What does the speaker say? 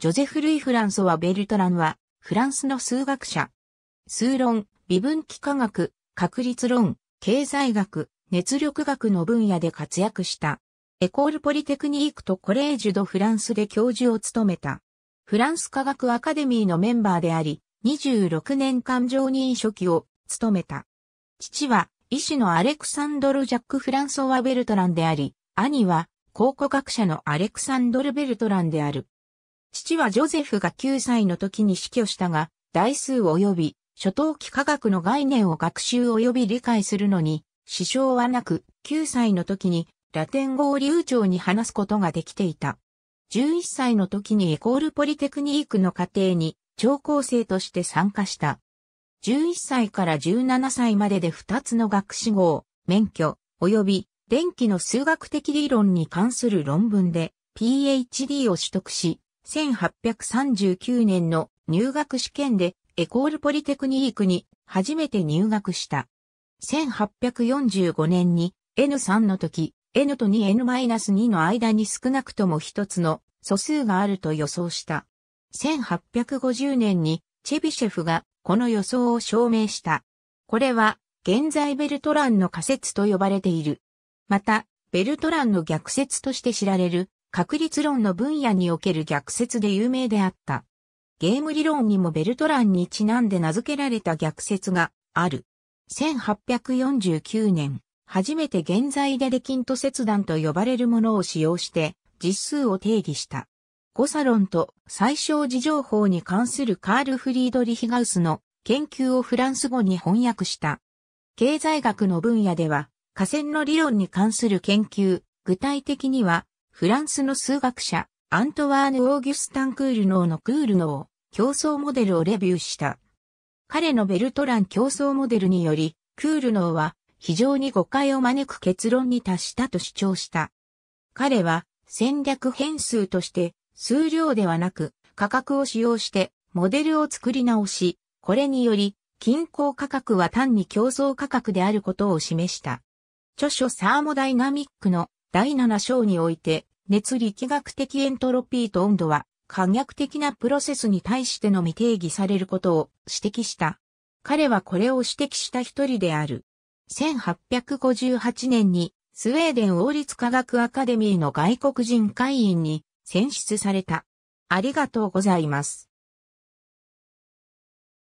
ジョゼフ・ルイ・フランソワ・ベルトランは、フランスの数学者。数論、微分幾何学、確率論、経済学、熱力学の分野で活躍した。エコール・ポリテクニークとコレージュ・ド・フランスで教授を務めた。フランス科学アカデミーのメンバーであり、26年間常任書記を務めた。父は、医師のアレクサンドル・ジャック・フランソワ・ベルトランであり、兄は、考古学者のアレクサンドル・ベルトランである。父はジョゼフが9歳の時に死去したが、台数及び初等期科学の概念を学習及び理解するのに、支障はなく、9歳の時にラテン語を流暢に話すことができていた。11歳の時にエコールポリテクニークの課程に聴講生として参加した。11歳から17歳までで2つの学士号、免許、及び電気の数学的理論に関する論文で PhD を取得し、1839年の入学試験でエコールポリテクニークに初めて入学した。1845年に N3 の時、N と 2N-2 の間に少なくとも一つの素数があると予想した。1850年にチェビシェフがこの予想を証明した。これは現在ベルトランの仮説と呼ばれている。また、ベルトランの逆説として知られる確率論の分野における逆説で有名であった。ゲーム理論にもベルトランにちなんで名付けられた逆説がある。1849年、初めて現在でデキント切断と呼ばれるものを使用して実数を定義した。ゴサロンと最小事情法に関するカール・フリードリヒガウスの研究をフランス語に翻訳した。経済学の分野では、河川の理論に関する研究、具体的にはフランスの数学者、アントワーヌ・オーギュスタン・クールノーのクールノー、競争モデルをレビューした。彼のベルトラン競争モデルにより、クールノーは非常に誤解を招く結論に達したと主張した。彼は戦略変数として数量ではなく価格を使用してモデルを作り直し、これにより均衡価格は単に競争価格であることを示した。著書サーモダイナミックの第7章において熱力学的エントロピーと温度は可逆的なプロセスに対してのみ定義されることを指摘した。彼はこれを指摘した一人である。1858年にスウェーデン王立科学アカデミーの外国人会員に選出された。ありがとうございます。